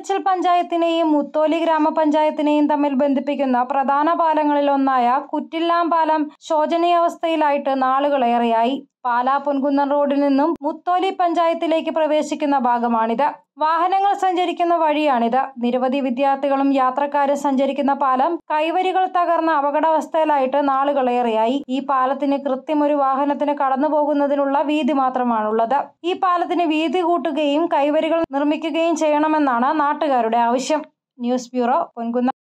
ഇടച്ചൽ പഞ്ചായത്തിനെയും മുത്തോലി ഗ്രാമപഞ്ചായത്തിനെയും തമ്മിൽ ബന്ധിപ്പിക്കുന്ന പ്രധാന പാലങ്ങളിലൊന്നായ ഒന്നായ കുറ്റില്ലാം പാലം ശോചനീയാവസ്ഥയിലായിട്ട് നാളുകളേറെയായി പാലാ പൊൻകുന്നം റോഡിൽ നിന്നും മുത്തോലി പഞ്ചായത്തിലേക്ക് പ്രവേശിക്കുന്ന ഭാഗമാണിത് വാഹനങ്ങൾ സഞ്ചരിക്കുന്ന വഴിയാണിത് നിരവധി വിദ്യാർത്ഥികളും യാത്രക്കാരും സഞ്ചരിക്കുന്ന പാലം കൈവരികൾ തകർന്ന അപകടാവസ്ഥയിലായിട്ട് നാളുകളേറെയായി ഈ പാലത്തിന് കൃത്യം ഒരു വാഹനത്തിന് കടന്നു വീതി മാത്രമാണുള്ളത് ഈ പാലത്തിന് വീതി കൂട്ടുകയും കൈവരികൾ നിർമ്മിക്കുകയും ചെയ്യണമെന്നാണ് നാട്ടുകാരുടെ ആവശ്യം ന്യൂസ് ബ്യൂറോ പൊൻകുന്നം